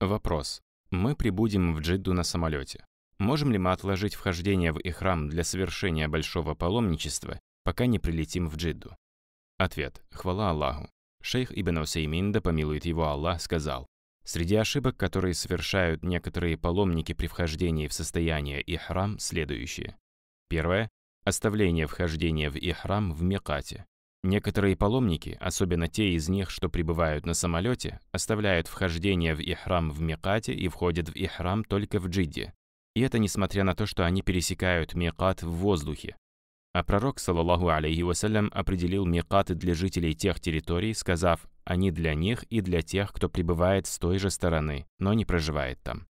Вопрос. Мы прибудем в Джидду на самолете. Можем ли мы отложить вхождение в Ихрам для совершения большого паломничества, пока не прилетим в Джидду? Ответ. Хвала Аллаху. Шейх Ибн Усеймин, да помилует его Аллах, сказал, «Среди ошибок, которые совершают некоторые паломники при вхождении в состояние Ихрам, следующие. Первое. Оставление вхождения в Ихрам в Мекате. Некоторые паломники, особенно те из них, что прибывают на самолете, оставляют вхождение в Ихрам в Мекате и входят в Ихрам только в Джидде. И это несмотря на то, что они пересекают Мекат в воздухе. А пророк, саллаллаху алейхи вассалям, определил Мекаты для жителей тех территорий, сказав «они для них и для тех, кто прибывает с той же стороны, но не проживает там».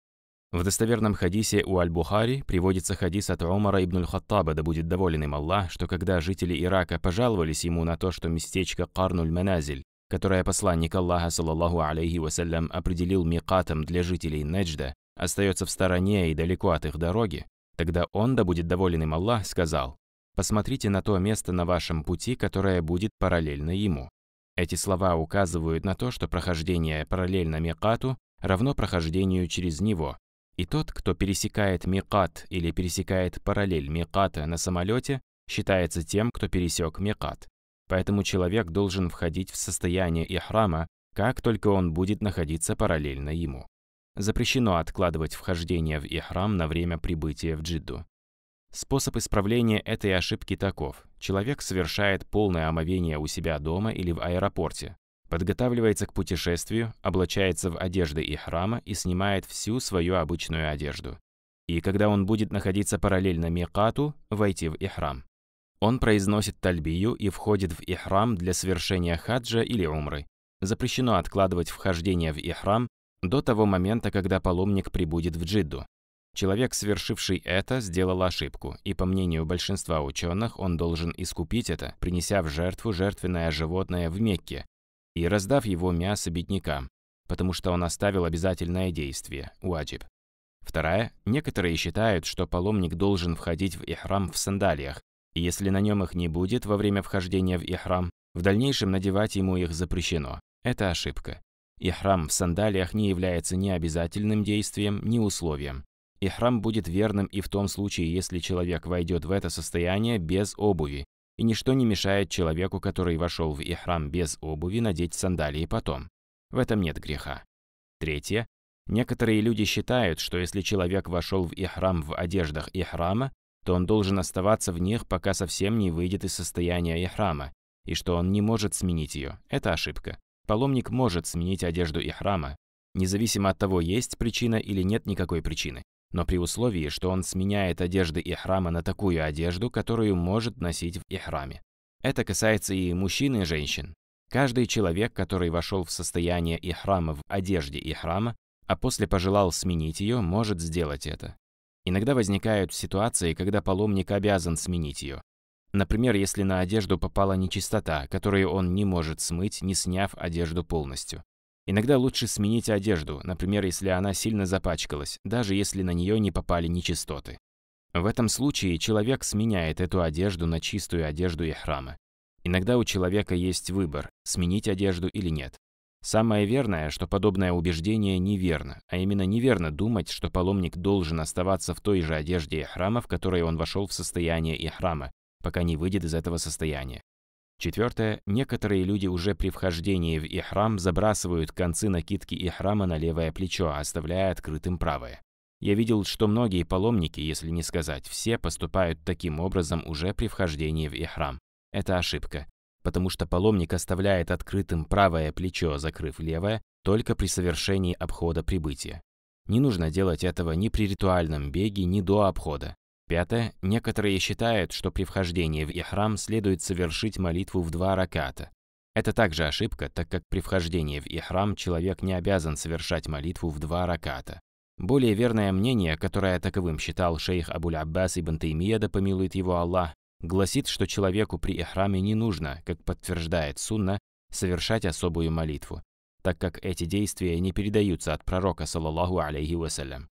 В достоверном хадисе у Аль-Бухари приводится хадис от Умара ибн Аль-Хаттаба, да будет доволен им Аллах, что когда жители Ирака пожаловались ему на то, что местечко Карнуль-Маназиль, которое посланник Аллаха, саллаллаху алейхи вассалям, определил микатом для жителей Неджда, остается в стороне и далеко от их дороги, тогда он, да будет доволен им Аллах, сказал, «Посмотрите на то место на вашем пути, которое будет параллельно ему». Эти слова указывают на то, что прохождение параллельно микату равно прохождению через него – и тот, кто пересекает микат или пересекает параллель миката на самолете, считается тем, кто пересек микат. Поэтому человек должен входить в состояние ихрама, как только он будет находиться параллельно ему. Запрещено откладывать вхождение в ихрам на время прибытия в джидду. Способ исправления этой ошибки таков. Человек совершает полное омовение у себя дома или в аэропорте, подготавливается к путешествию, облачается в одежды и храма и снимает всю свою обычную одежду. И когда он будет находиться параллельно Мекату, войти в ихрам. Он произносит тальбию и входит в ихрам для совершения хаджа или умры. Запрещено откладывать вхождение в ихрам до того момента, когда паломник прибудет в Джидду. Человек, совершивший это, сделал ошибку, и по мнению большинства ученых, он должен искупить это, принеся в жертву жертвенное животное в Мекке, и раздав его мясо беднякам, потому что он оставил обязательное действие – уаджиб. Вторая – некоторые считают, что паломник должен входить в ихрам в сандалиях, и если на нем их не будет во время вхождения в ихрам, в дальнейшем надевать ему их запрещено. Это ошибка. Ихрам в сандалиях не является ни обязательным действием, ни условием. Ихрам будет верным и в том случае, если человек войдет в это состояние без обуви, и ничто не мешает человеку, который вошел в ихрам без обуви, надеть сандалии потом. В этом нет греха. Третье. Некоторые люди считают, что если человек вошел в ихрам в одеждах ихрама, то он должен оставаться в них, пока совсем не выйдет из состояния ихрама, и что он не может сменить ее. Это ошибка. Паломник может сменить одежду ихрама, независимо от того, есть причина или нет никакой причины но при условии, что он сменяет одежды ихрама на такую одежду, которую может носить в ихраме. Это касается и мужчин, и женщин. Каждый человек, который вошел в состояние ихрама в одежде ихрама, а после пожелал сменить ее, может сделать это. Иногда возникают ситуации, когда паломник обязан сменить ее. Например, если на одежду попала нечистота, которую он не может смыть, не сняв одежду полностью. Иногда лучше сменить одежду, например, если она сильно запачкалась, даже если на нее не попали нечистоты. В этом случае человек сменяет эту одежду на чистую одежду ихрама. Иногда у человека есть выбор, сменить одежду или нет. Самое верное, что подобное убеждение неверно, а именно неверно думать, что паломник должен оставаться в той же одежде ихрама, в которой он вошел в состояние ихрама, пока не выйдет из этого состояния. Четвертое. Некоторые люди уже при вхождении в ихрам забрасывают концы накидки ихрама на левое плечо, а оставляя открытым правое. Я видел, что многие паломники, если не сказать все, поступают таким образом уже при вхождении в ихрам. Это ошибка, потому что паломник оставляет открытым правое плечо, закрыв левое, только при совершении обхода прибытия. Не нужно делать этого ни при ритуальном беге, ни до обхода. Пятое. Некоторые считают, что при вхождении в ихрам следует совершить молитву в два раката. Это также ошибка, так как при вхождении в ихрам человек не обязан совершать молитву в два раката. Более верное мнение, которое таковым считал шейх Абуль Аббас ибн Таймия, да помилует его Аллах, гласит, что человеку при ихраме не нужно, как подтверждает сунна, совершать особую молитву, так как эти действия не передаются от пророка, саллаллаху алейхи вассалям.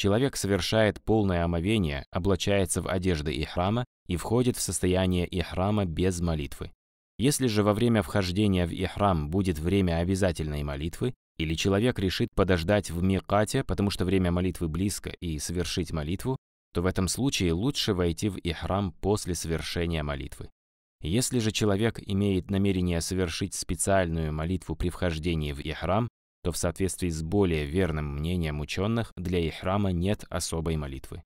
Человек совершает полное омовение, облачается в одежды ихрама и входит в состояние ихрама без молитвы. Если же во время вхождения в ихрам будет время обязательной молитвы, или человек решит подождать в мекате, потому что время молитвы близко, и совершить молитву, то в этом случае лучше войти в ихрам после совершения молитвы. Если же человек имеет намерение совершить специальную молитву при вхождении в ихрам, то в соответствии с более верным мнением ученых для ихрама нет особой молитвы.